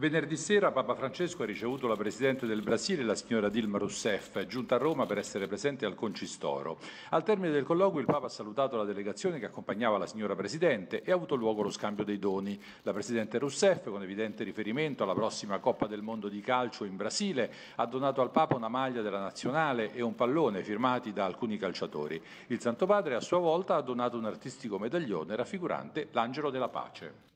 Venerdì sera Papa Francesco ha ricevuto la Presidente del Brasile, la signora Dilma Rousseff, giunta a Roma per essere presente al Concistoro. Al termine del colloquio il Papa ha salutato la delegazione che accompagnava la signora Presidente e ha avuto luogo lo scambio dei doni. La Presidente Rousseff, con evidente riferimento alla prossima Coppa del Mondo di calcio in Brasile, ha donato al Papa una maglia della nazionale e un pallone firmati da alcuni calciatori. Il Santo Padre a sua volta ha donato un artistico medaglione raffigurante l'Angelo della Pace.